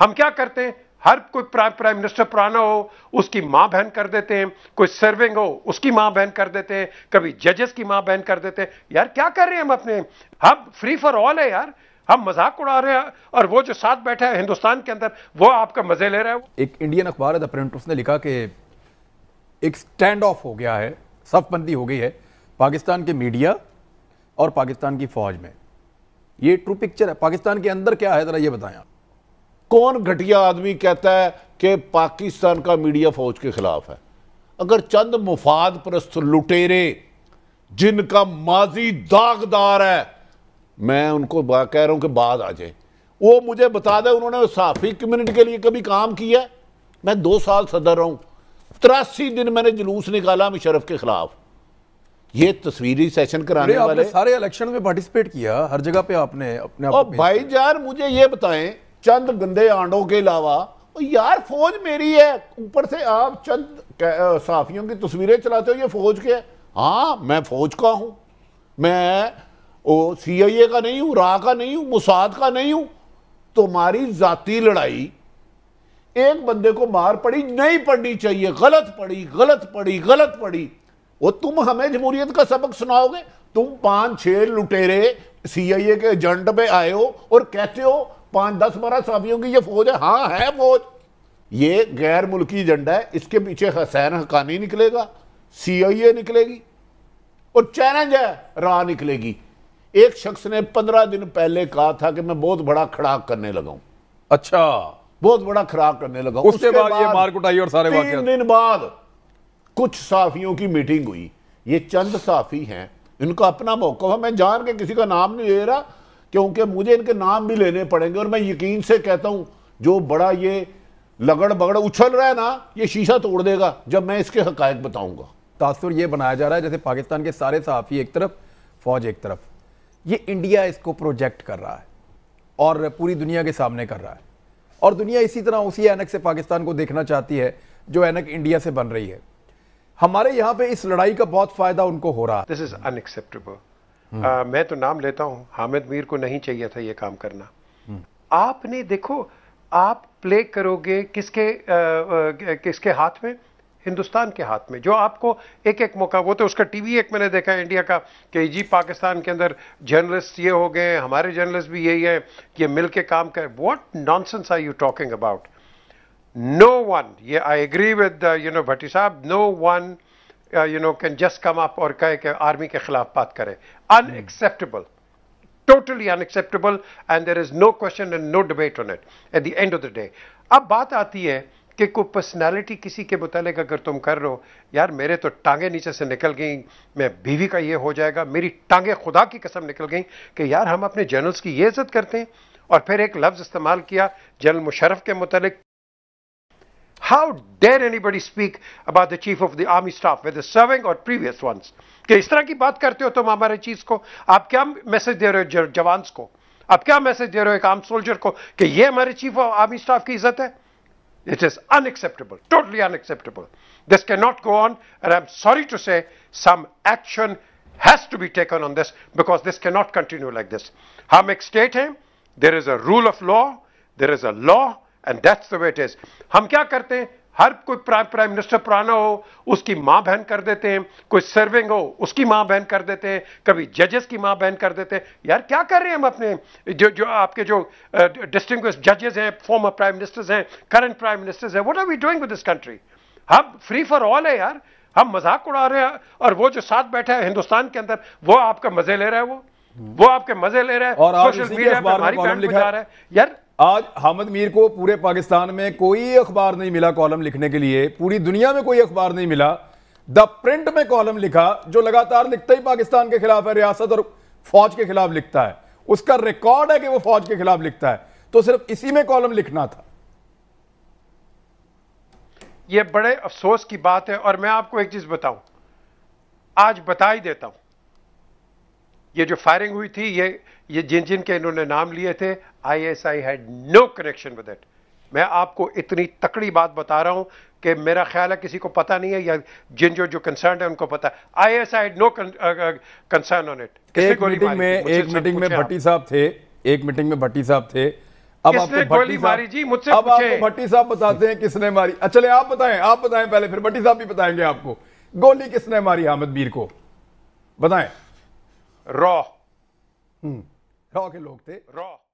हम क्या करते हैं हर कोई प्राइम मिनिस्टर पुराना हो उसकी मां बहन कर देते हैं कोई सर्विंग हो उसकी मां बहन कर देते हैं कभी जजेस की मां बहन कर देते हैं यार क्या कर रहे हैं हम अपने हम फ्री फॉर ऑल है यार हम मजाक उड़ा रहे हैं और वो जो साथ बैठा है हिंदुस्तान के अंदर वो आपका मजे ले रहा है एक इंडियन अखबार है द प्रिंट उसने लिखा कि एक स्टैंड ऑफ हो गया है सफबंदी हो गई है पाकिस्तान के मीडिया और पाकिस्तान की फौज में ये ट्रू पिक्चर है पाकिस्तान के अंदर क्या है जरा ये बताएं आप कौन घटिया आदमी कहता है कि पाकिस्तान का मीडिया फौज के खिलाफ है अगर चंद मुफाद परस्त लुटेरे जिनका माजी दागदार है मैं उनको कह रहा हूं कि बाद आ जाए वो मुझे बता दें उन्होंने साफी कम्युनिटी के लिए कभी काम किया मैं दो साल सदर रहा हूं तिरासी दिन मैंने जुलूस निकाला मुशरफ के खिलाफ ये तस्वीरी सेशन कराने वाले सारे इलेक्शन में पार्टिसिपेट किया हर जगह पे आपने अपने आप भाई जान मुझे ये बताएं चंद गंदे आंडों के अलावा यार फौज मेरी है ऊपर से आप चंद साफियों की तस्वीरें चलाते हो ये फौज के हाँ मैं फौज का हूँ मैं ओ, सी आई ए का नहीं हूँ रा का नहीं हूँ मुसाद का नहीं हूँ तुम्हारी जाती लड़ाई एक बंदे को मार पड़ी नहीं पड़नी चाहिए गलत पड़ी गलत पड़ी गलत पड़ी वो तुम हमें जमहूरियत का सबक सुनाओगे तुम पांच छह लुटेरे सी आई ए के एजेंट पे आए हो और कहते हो पांच दस बारह साफियों की ये फौज है हाँ है फौज ये गैर मुल्की एजेंडा है इसके पीछे हसैन हकानी निकलेगा सी आई ए निकलेगी और चैलेंज है राह निकलेगी एक शख्स ने पंद्रह दिन पहले कहा था कि मैं बहुत बड़ा खड़ाक करने लगाऊ अच्छा बहुत बड़ा खड़ाक करने लगा उसके, उसके बाद ये मार कुटाई और सारे तीन दिन बाद कुछ साफियों की मीटिंग हुई ये चंद साफी हैं इनका अपना मौका है मैं जान के किसी का नाम नहीं ले रहा क्योंकि मुझे इनके नाम भी लेने पड़ेंगे और मैं यकीन से कहता हूँ जो बड़ा ये लगड़ बगड़ उछल रहा है ना ये शीशा तोड़ देगा जब मैं इसके हकायक बताऊंगा तासुर ये बनाया जा रहा है जैसे पाकिस्तान के सारे सहाफ़ी एक तरफ फ़ौज एक तरफ ये इंडिया इसको प्रोजेक्ट कर रहा है और पूरी दुनिया के सामने कर रहा है और दुनिया इसी तरह उसी एनक से पाकिस्तान को देखना चाहती है जो एनक इंडिया से बन रही है हमारे यहाँ पे इस लड़ाई का बहुत फायदा उनको हो रहा है दिस इज अनएक्सेप्टेबल हम्म। आ, मैं तो नाम लेता हूं हामिद मीर को नहीं चाहिए था ये काम करना हम्म। आपने देखो आप प्ले करोगे किसके आ, किसके हाथ में हिंदुस्तान के हाथ में जो आपको एक एक मौका वो तो उसका टीवी एक मैंने देखा इंडिया का कि जी पाकिस्तान के अंदर जर्नलिस्ट ये हो गए हमारे जर्नलिस्ट भी यही कि ये मिल के काम कर what nonsense are you talking about no one ये I agree with you no Bhatti sahab no one you know can just come up और कहे कि आर्मी के खिलाफ बात करें unacceptable totally unacceptable and there is no question and no debate on it at the end of the day अब बात आती है कि कोई पर्सनैलिटी किसी के मुतालिक अगर तुम कर रहे हो यार मेरे तो टांगे नीचे से निकल गई मैं बीवी का ये हो जाएगा मेरी टांगे खुदा की कसम निकल गई कि यार हम अपने जनरल्स की ये इज्जत करते हैं और फिर एक लफ्ज़ इस्तेमाल किया जनरल मुशरफ के मुतालिक How dare anybody speak about the chief of the army staff, whether serving or previous ones? कि इस तरह की बात करते हो तुम हमारे चीज को आप क्या मैसेज दे रहे हो जवान्स को आप क्या मैसेज दे रहे हो एक आर्म सोल्जर को कि ये हमारे चीफ ऑफ आर्मी स्टाफ की इज्जत है It is unacceptable, totally unacceptable. This cannot go on, and I'm sorry to say some action has to be taken on this because this cannot continue like this. हम एक state हैं, there is a rule of law, there is a law, and that's the way it is हम क्या करते हैं हर कोई prime minister पुराना हो उसकी मां बहन कर देते हैं कोई सर्विंग हो उसकी मां बहन कर देते हैं कभी जजेस की मां बहन कर देते हैं यार क्या कर रहे हैं हम अपने जो जो आपके जो डिस्टिंग जजेस हैं फॉर्मर प्राइम मिनिस्टर्स हैं करंट प्राइम मिनिस्टर्स हैं what are we doing with this country हम फ्री फॉर ऑल है यार हम मजाक उड़ा रहे हैं और वो जो साथ बैठा है हिंदुस्तान के अंदर वो आपका मजे ले रहा है वो वो आपके मजे ले रहा है सोशल मीडिया पर हमारी जा रहा है यार आज हामद मीर को पूरे पाकिस्तान में कोई अखबार नहीं मिला कॉलम लिखने के लिए पूरी दुनिया में कोई अखबार नहीं मिला द प्रिंट में कॉलम लिखा जो लगातार लिखता ही पाकिस्तान के खिलाफ है रियासत और फौज के खिलाफ लिखता है उसका रिकॉर्ड है कि वो फौज के खिलाफ लिखता है तो सिर्फ इसी में कॉलम लिखना था यह बड़े अफसोस की बात है और मैं आपको एक चीज बताऊं आज बता ही देता हूं ये जो फायरिंग हुई थी ये ये जिन जिन के इन्होंने नाम लिए थे ISI had no connection with it मैं आपको इतनी तकड़ी बात बता रहा हूं कि मेरा ख्याल है किसी को पता नहीं है या जिन जो जो कंसर्न है उनको पता है I S I no concern on it एक मीटिंग में एक मीटिंग में भट्टी साहब थे एक मीटिंग में भट्टी साहब थे अब आपको भट्टी मारी जी मुझसे अब आपको भट्टी साहब बताते हैं किसने मारी चले अच्छा, आप बताएं आप बताएं पहले फिर भट्टी साहब भी बताएंगे आपको गोली किसने मारी हामिद बीर को बताएं Ra. Hmm. Ra låg till. Ra.